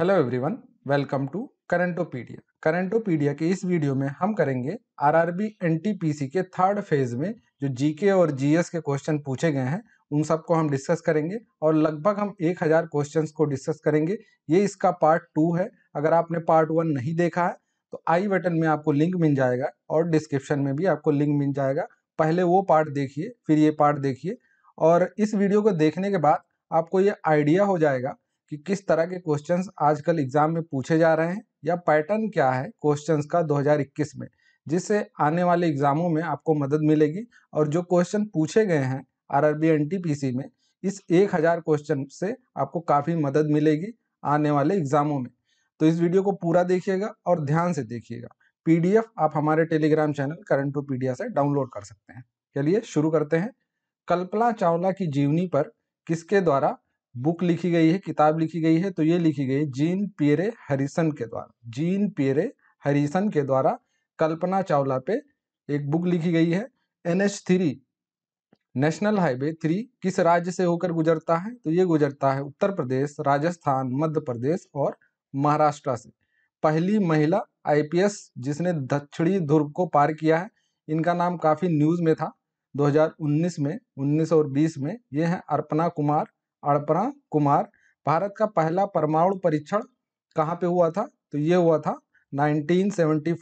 hello everyone welcome to Currentopedia Currentopedia के इस video में हम करेंगे आरआरबी एनटीपीसी के थर्ड फेज में जो जीके और जीएस के क्वेश्चन पूछे गए हैं उन सबको हम डिस्कस करेंगे और लगभग हम 1000 क्वेश्चन को डिस्कस करेंगे ये इसका पार्ट टू है अगर आपने पार्ट वन नहीं देखा है तो आई बटन में आपको लिंक मिल जाएगा और डिस्क्रिप्शन में भी आपको लिंक मिल जाएगा पहले वो पार्ट देखिए फिर ये पार्ट देखिए और इस वीडियो को देखने के बाद आपको ये आइडिया हो जाएगा कि किस तरह के क्वेश्चंस आजकल एग्जाम में पूछे जा रहे हैं या पैटर्न क्या है क्वेश्चंस का 2021 में जिससे आने वाले एग्जामों में आपको मदद मिलेगी और जो क्वेश्चन पूछे गए हैं आर आर में इस एक हज़ार क्वेश्चन से आपको काफ़ी मदद मिलेगी आने वाले एग्जामों में तो इस वीडियो को पूरा देखिएगा और ध्यान से देखिएगा पीडीएफ आप हमारे Telegram channel Currentopedia से डाउनलोड कर सकते हैं चलिए शुरू करते हैं कल्पना चावला की जीवनी पर किसके द्वारा बुक लिखी गई है किताब लिखी गई है तो ये लिखी गई जीन पियरे हरिसन के द्वारा जीन पियरे हरिसन के द्वारा कल्पना चावला पे एक बुक लिखी गई है N H three national highway three किस राज्य से होकर गुजरता है तो ये गुजरता है उत्तर प्रदेश राजस्थान मध्य प्रदेश और महाराष्ट्र से पहली महिला आईपीएस जिसने दक्षिणी ध्रुव को पार किया है इनका नाम काफ़ी न्यूज़ में था 2019 में 19 और 20 में ये हैं अर्पना कुमार अड़परा कुमार भारत का पहला परमाणु परीक्षण कहाँ पे हुआ था तो ये हुआ था 1974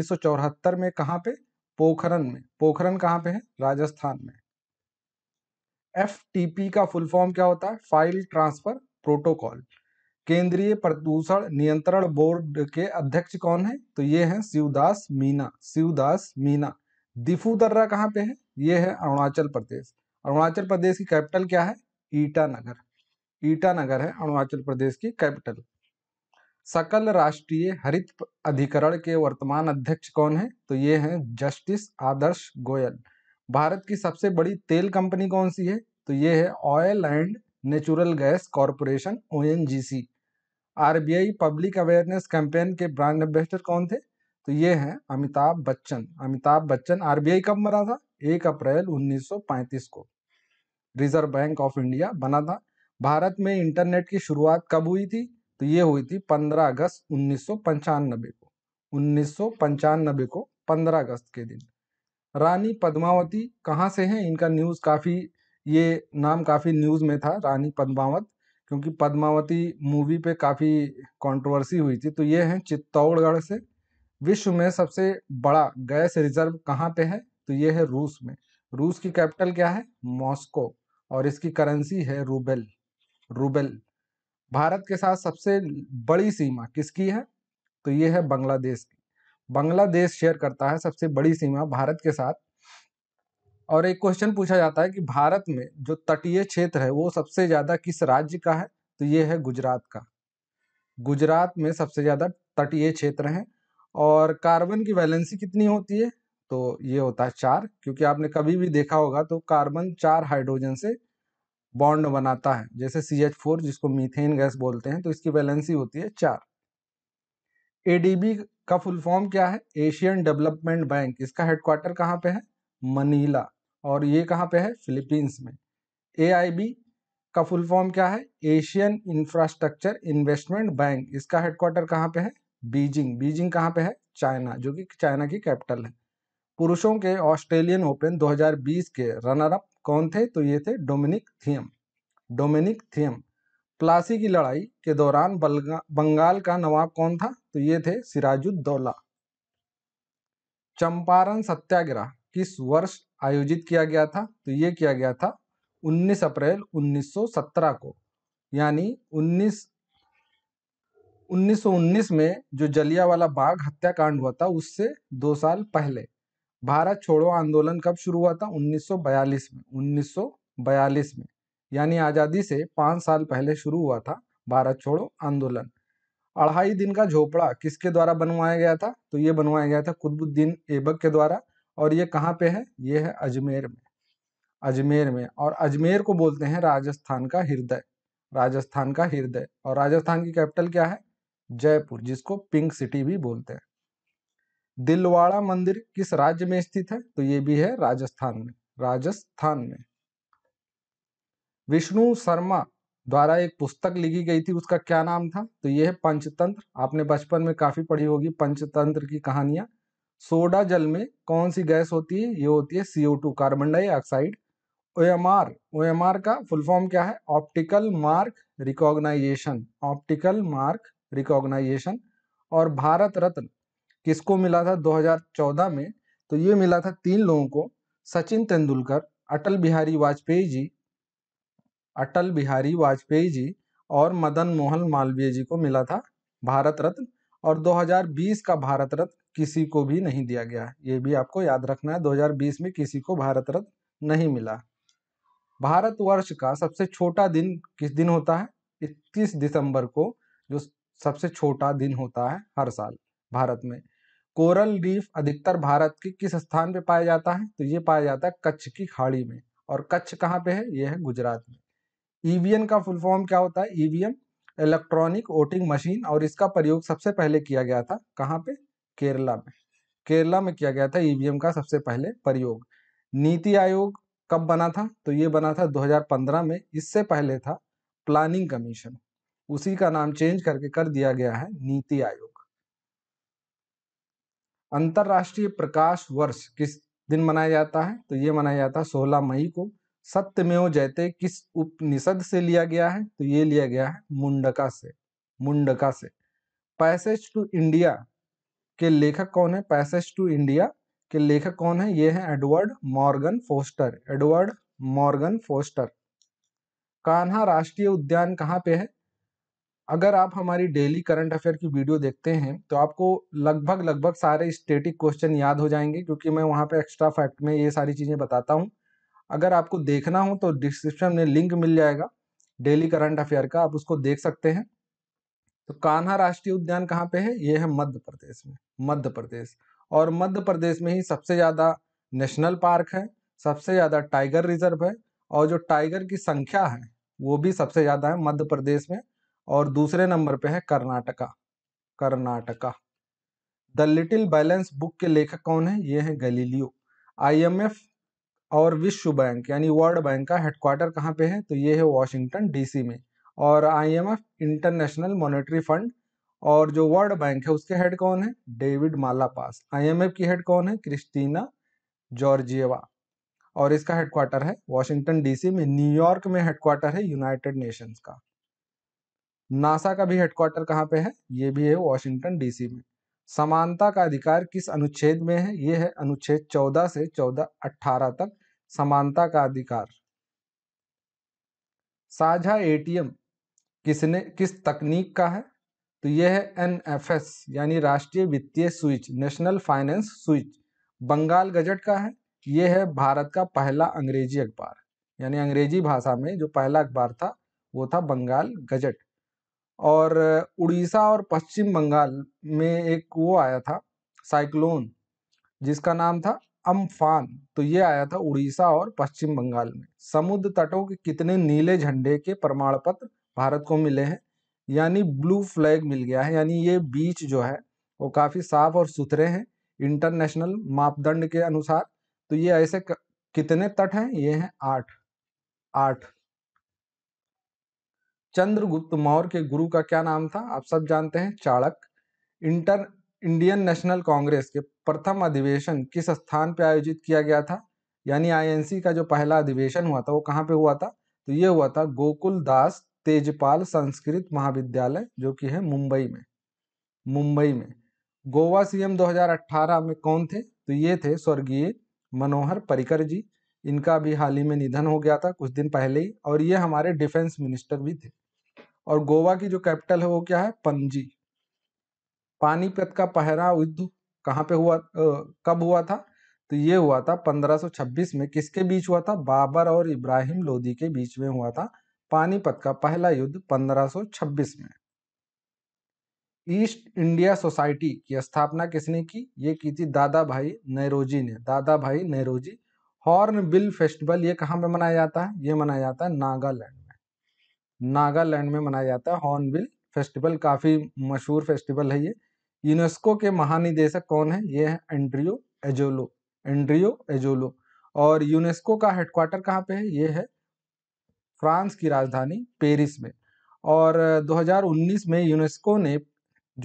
1974 में कहाँ पे पोखरन में पोखरन कहाँ पे है राजस्थान में एफ का फुल फॉर्म क्या होता है फाइल ट्रांसफर प्रोटोकॉल केंद्रीय प्रदूषण नियंत्रण बोर्ड के अध्यक्ष कौन है तो ये है शिवदास मीना शिवदास मीना दिफू दर्रा कहाँ पे है ये है अरुणाचल प्रदेश अरुणाचल प्रदेश की कैपिटल क्या है ईटानगर ईटानगर है अरुणाचल प्रदेश की कैपिटल सकल राष्ट्रीय हरित अधिकरण के वर्तमान अध्यक्ष कौन है तो ये हैं जस्टिस आदर्श गोयल भारत की सबसे बड़ी तेल कंपनी कौन सी है तो ये है oil and natural gas corporation O N RBI public awareness campaign के ब्रांड एम्बेसडर कौन थे तो ये हैं अमिताभ बच्चन अमिताभ बच्चन आरबीआई कब मरा था एक अप्रैल 1935 को रिजर्व बैंक ऑफ इंडिया बना था भारत में इंटरनेट की शुरुआत कब हुई थी तो ये हुई थी 15 अगस्त उन्नीस को उन्नीस को 15 अगस्त के दिन रानी पद्मावती कहाँ से हैं इनका न्यूज़ काफ़ी ये नाम काफ़ी न्यूज़ में था रानी पद्मावत क्योंकि पद्मावती मूवी पे काफ़ी कंट्रोवर्सी हुई थी तो ये हैं चित्तौड़गढ़ से विश्व में सबसे बड़ा गैस रिजर्व कहाँ पे है तो ये है रूस में रूस की कैपिटल क्या है मॉस्को और इसकी करेंसी है रूबेल रूबेल भारत के साथ सबसे बड़ी सीमा किसकी है तो ये है बांग्लादेश की बांग्लादेश शेयर करता है सबसे बड़ी सीमा भारत के साथ और एक क्वेश्चन पूछा जाता है कि भारत में जो तटीय क्षेत्र है वो सबसे ज़्यादा किस राज्य का है तो ये है गुजरात का गुजरात में सबसे ज़्यादा तटीय क्षेत्र है और कार्बन की वैलेंसी कितनी होती है तो ये होता है चार क्योंकि आपने कभी भी देखा होगा तो कार्बन चार हाइड्रोजन से बॉन्ड बनाता है जैसे सी एच फोर जिसको मीथेन गैस बोलते हैं तो इसकी वैलेंसी होती है चार बी का फुल फॉर्म क्या है एशियन डेवलपमेंट बैंक इसका हेडक्वार्टर कहाँ पे है मनीला और ये कहाँ पे है फिलीपींस में बी का फुल फॉर्म क्या है एशियन इंफ्रास्ट्रक्चर इन्वेस्टमेंट बैंक इसका हेडक्वार्टर कहाँ पे है बीजिंग बीजिंग कहाँ पे है चाइना जो कि चाइना की कैपिटल है पुरुषों के ऑस्ट्रेलियन ओपन 2020 के रनर अप कौन थे तो ये थे Dominic Thiam Dominic Thiam Plassey की लड़ाई के दौरान बंगाल का नवाब कौन था तो ये थे सिराजुद्दौला चंपारण सत्याग्रह किस वर्ष आयोजित किया गया था तो ये किया गया था 19 अप्रैल 1917 को यानी 19 1919 में जो जलियावाला बाग हत्याकांड हुआ था उससे दो साल पहले भारत छोड़ो आंदोलन कब शुरू हुआ था 1942 में 1942 में यानी आज़ादी से पाँच साल पहले शुरू हुआ था भारत छोड़ो आंदोलन अढ़ाई दिन का झोपड़ा किसके द्वारा बनवाया गया था तो ये बनवाया गया था कुतुबुद्दीन ऐबक के द्वारा और ये कहाँ पे है ये है अजमेर में अजमेर में और अजमेर को बोलते हैं राजस्थान का हृदय राजस्थान का हृदय और राजस्थान की कैपिटल क्या है जयपुर जिसको पिंक सिटी भी बोलते हैं दिलवाड़ा मंदिर किस राज्य में स्थित है तो ये भी है राजस्थान में राजस्थान में विष्णु शर्मा द्वारा एक पुस्तक लिखी गई थी उसका क्या नाम था तो यह है पंचतंत्र आपने बचपन में काफी पढ़ी होगी पंचतंत्र की कहानियां सोडा जल में कौन सी गैस होती है ये होती है CO two carbon dioxide OMR OMR का फुल फॉर्म क्या है optical mark recognisation optical mark recognisation और भारत रत्न किसको मिला था 2014 में तो ये मिला था तीन लोगों को सचिन तेंदुलकर अटल बिहारी वाजपेयी जी अटल बिहारी वाजपेयी जी और मदन मोहन मालवीय जी को मिला था भारत रत्न और 2020 का भारत रत्न किसी को भी नहीं दिया गया ये भी आपको याद रखना है 2020 में किसी को भारत रत्न नहीं मिला भारतवर्ष का सबसे छोटा दिन किस दिन होता है 31 दिसंबर को जो सबसे छोटा दिन होता है हर साल भारत में कोरल रीफ अधिकतर भारत के किस स्थान पे पाया जाता है तो ये पाया जाता है कच्छ की खाड़ी में और कच्छ कहाँ पे है ये है गुजरात में ईवीएम का फुल फॉर्म क्या होता है ईवीएम इलेक्ट्रॉनिक वोटिंग मशीन और इसका प्रयोग सबसे पहले किया गया था कहाँ पे केरला में केरला में किया गया था ईवीएम का सबसे पहले प्रयोग नीति आयोग कब बना था तो ये बना था 2015 में इससे पहले था प्लानिंग कमीशन उसी का नाम चेंज करके कर दिया गया है नीति आयोग अंतर्राष्ट्रीय प्रकाश वर्ष किस दिन मनाया जाता है तो ये मनाया जाता है सोलह मई को सत्यमेव जयते किस उपनिषद से लिया गया है तो ये लिया गया है मुंडका से मुंडका से पैसेज टू इंडिया के लेखक कौन है पैसेज टू इंडिया के लेखक कौन है ये है Edward Morgan Forster Edward Morgan Forster Kanha राष्ट्रीय उद्यान कहाँ पे है अगर आप हमारी डेली करंट अफेयर की वीडियो देखते हैं तो आपको लगभग लगभग सारे स्टेटिक क्वेश्चन याद हो जाएंगे क्योंकि मैं वहाँ पे एक्स्ट्रा फैक्ट में ये सारी चीज़ें बताता हूँ अगर आपको देखना हो तो डिस्क्रिप्शन में लिंक मिल जाएगा डेली करंट अफेयर का आप उसको देख सकते हैं तो कान्हा राष्ट्रीय उद्यान कहाँ पे है ये है मध्य प्रदेश में मध्य प्रदेश और मध्य प्रदेश में ही सबसे ज़्यादा नेशनल पार्क है सबसे ज़्यादा टाइगर रिजर्व है और जो टाइगर की संख्या है वो भी सबसे ज़्यादा है मध्य प्रदेश में और दूसरे नंबर पे है Karnataka Karnataka the little balance book के लेखक कौन है ये है गलीलियो आईएमएफ और विश्व बैंक यानी वर्ल्ड बैंक का हेडक्वार्टर कहाँ पे है तो ये है वॉशिंगटन डीसी में और आईएमएफ इंटरनेशनल मॉनेटरी फंड और जो वर्ल्ड बैंक है उसके हेड कौन है डेविड मालापास आईएमएफ की हेड कौन है क्रिस्टीना जॉर्जिएवा और इसका हेडक्वार्टर है वॉशिंगटन डीसी में न्यूयॉर्क में हेडक्वार्टर है यूनाइटेड नेशंस का नासा का भी हेडक्वार्टर कहाँ पे है ये भी है वॉशिंगटन डीसी में समानता का अधिकार किस अनुच्छेद में है ये है अनुच्छेद 14 से 14 18 तक समानता का अधिकार साझा एटीएम किसने किस तकनीक का है तो यह है एनएफएस यानी राष्ट्रीय वित्तीय switch national finance switch Bengal gazette का है यह है भारत का पहला अंग्रेजी अखबार यानी अंग्रेजी भाषा में जो पहला अखबार था वो था बंगाल गजट और उड़ीसा और पश्चिम बंगाल में एक वो आया था साइक्लोन जिसका नाम था अम्फान तो ये आया था उड़ीसा और पश्चिम बंगाल में समुद्र तटों के कितने नीले झंडे के प्रमाण पत्र भारत को मिले हैं यानी ब्लू फ्लैग मिल गया है यानी ये बीच जो है वो काफ़ी साफ और सुथरे हैं इंटरनेशनल मापदंड के अनुसार तो ये ऐसे कितने तट हैं ये हैं आठ आठ चंद्रगुप्त मौर्य के गुरु का क्या नाम था आप सब जानते हैं चाणक इंटर इंडियन नेशनल कांग्रेस के प्रथम अधिवेशन किस स्थान पर आयोजित किया गया था यानी आईएनसी का जो पहला अधिवेशन हुआ था वो कहाँ पे हुआ था तो ये हुआ था गोकुल दास तेजपाल संस्कृत महाविद्यालय जो कि है मुंबई में मुंबई में गोवा सीएम 2018 में कौन थे तो ये थे स्वर्गीय मनोहर परिकर जी इनका भी हाल ही में निधन हो गया था कुछ दिन पहले ही और ये हमारे डिफेंस मिनिस्टर भी थे और गोवा की जो कैपिटल है वो क्या है पंजी पानीपत का पहरा युद्ध कहाँ पे हुआ कब हुआ था तो ये हुआ था 1526 में किसके बीच हुआ था बाबर और इब्राहिम लोदी के बीच में हुआ था पानीपत का पहला युद्ध 1526 में ईस्ट इंडिया सोसाइटी की स्थापना किसने की ये की थी दादा भाई नेहरोजी ने दादा भाई नेहरोजी हॉर्न बिल फेस्टिवल ये कहाँ पे मनाया जाता है ये मनाया जाता है नागालैंड नागालैंड में मनाया जाता है हॉर्नबिल फेस्टिवल काफ़ी मशहूर फेस्टिवल है ये यूनेस्को के महानिदेशक कौन है ये है एंड्रियो एजोलो एंड्रियो एजोलो और यूनेस्को का हेडक्वार्टर कहाँ पे है ये है फ्रांस की राजधानी पेरिस में और 2019 में यूनेस्को ने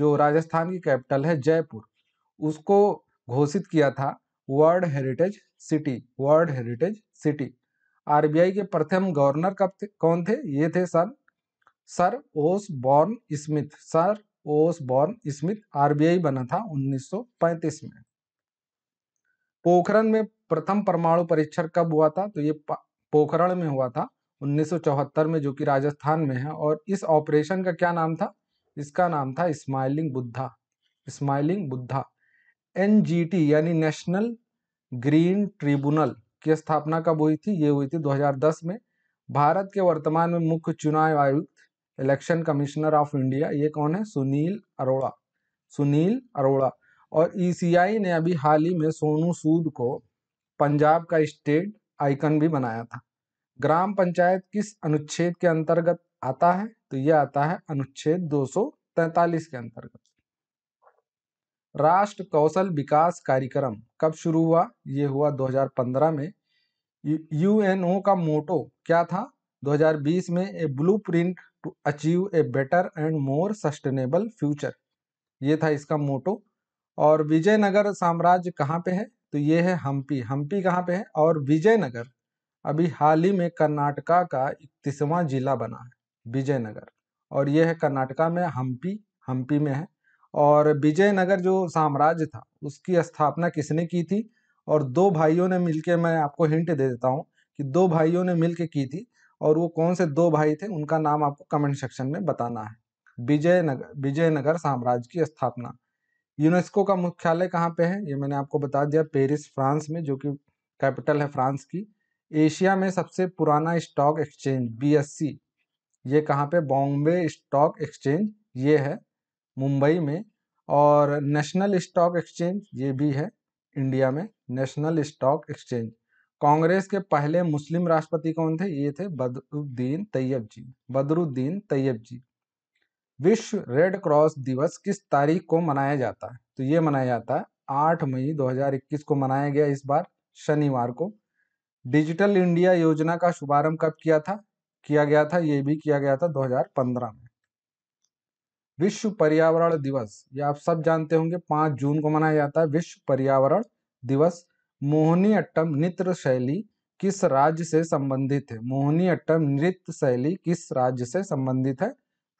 जो राजस्थान की कैपिटल है जयपुर उसको घोषित किया था world heritage city world heritage city RBI के प्रथम गवर्नर कब थे कौन थे ये थे sir sir Osborne Smith sir Osborne Smith RBI बना था 1935 में पोखरण में प्रथम परमाणु परीक्षण कब हुआ था तो ये पोखरण में हुआ था 1974 में जो कि राजस्थान में है और इस ऑपरेशन का क्या नाम था इसका नाम था smiling Buddha smiling Buddha NGT यानी नेशनल ग्रीन ट्रिब्यूनल की स्थापना कब हुई थी ये हुई थी 2010 में भारत के वर्तमान में मुख्य चुनाव आयुक्त इलेक्शन कमिश्नर ऑफ इंडिया ये कौन है सुनील अरोड़ा सुनील अरोड़ा और ईसीआई e ने अभी हाल ही में सोनू सूद को पंजाब का स्टेट आइकन भी बनाया था ग्राम पंचायत किस अनुच्छेद के अंतर्गत आता है तो यह आता है अनुच्छेद 243 के अंतर्गत राष्ट्र कौशल विकास कार्यक्रम कब शुरू हुआ ये हुआ 2015 में यूएनओ का मोटो क्या था 2020 में a blueprint to achieve a better and more sustainable future ये था इसका मोटो और विजयनगर साम्राज्य कहाँ पे है तो ये है हम्पी हम्पी कहाँ पे है और विजयनगर अभी हाल ही में कर्नाटका का इकतीसवां जिला बना है विजयनगर और ये है कर्नाटका में हम्पी हम्पी में है और विजयनगर जो साम्राज्य था उसकी स्थापना किसने की थी और दो भाइयों ने मिलके मैं आपको हिंट दे देता हूँ कि दो भाइयों ने मिलके की थी और वो कौन से दो भाई थे उनका नाम आपको कमेंट सेक्शन में बताना है विजयनगर विजयनगर साम्राज्य की स्थापना यूनेस्को का मुख्यालय कहाँ पे है ये मैंने आपको बता दिया पेरिस फ्रांस में जो कि कैपिटल है फ्रांस की एशिया में सबसे पुराना स्टॉक एक्सचेंज सी ये कहाँ पे बॉम्बे स्टॉक एक्सचेंज ये है मुंबई में और नेशनल स्टॉक एक्सचेंज ये भी है इंडिया में नेशनल स्टॉक एक्सचेंज कांग्रेस के पहले मुस्लिम राष्ट्रपति कौन थे ये थे बदरुद्दीन तैयब जी बदरुद्दीन तैयब जी विश्व रेड क्रॉस दिवस किस तारीख को मनाया जाता है तो ये मनाया जाता है आठ मई 2021 को मनाया गया इस बार शनिवार को डिजिटल इंडिया योजना का शुभारंभ कब किया था किया गया था ये भी किया गया था 2015 में विश्व पर्यावरण दिवस ये आप सब जानते होंगे पांच जून को मनाया जाता है विश्व पर्यावरण दिवस मोहनी अट्टम नृत्य शैली किस राज्य से संबंधित है मोहनी अट्टम नृत्य शैली किस राज्य से संबंधित है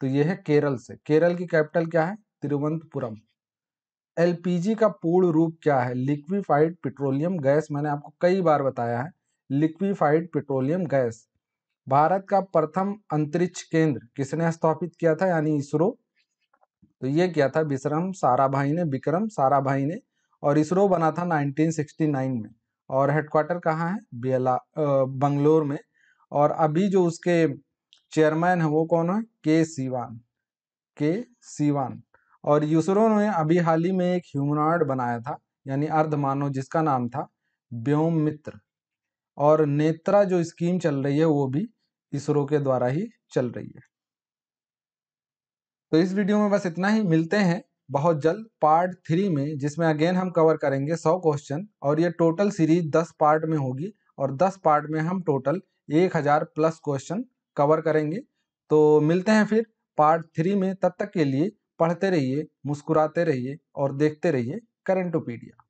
तो यह है केरल से केरल की कैपिटल क्या है तिरुवनंतपुरम एलपीजी का पूर्ण रूप क्या है लिक्विफाइड पेट्रोलियम गैस मैंने आपको कई बार बताया है लिक्विफाइड पेट्रोलियम गैस भारत का प्रथम अंतरिक्ष केंद्र किसने स्थापित किया था यानी इसरो तो ये क्या था सारा साराभाई ने विक्रम साराभाई ने और इसरो बना था 1969 में और हेडक्वार्टर कहाँ है बेला बंगलोर में और अभी जो उसके चेयरमैन है वो कौन है के सीवान के सीवान और यूसरो ने अभी हाल ही में एक ह्यूमनॉइड बनाया था यानी अर्धमानव जिसका नाम था व्योम मित्र और नेत्रा जो स्कीम चल रही है वो भी इसरो के द्वारा ही चल रही है तो इस वीडियो में बस इतना ही मिलते हैं बहुत जल्द पार्ट थ्री में जिसमें अगेन हम कवर करेंगे सौ क्वेश्चन और ये टोटल सीरीज दस पार्ट में होगी और दस पार्ट में हम टोटल एक हज़ार प्लस क्वेश्चन कवर करेंगे तो मिलते हैं फिर पार्ट थ्री में तब तक के लिए पढ़ते रहिए मुस्कुराते रहिए और देखते रहिए करंटोपीडिया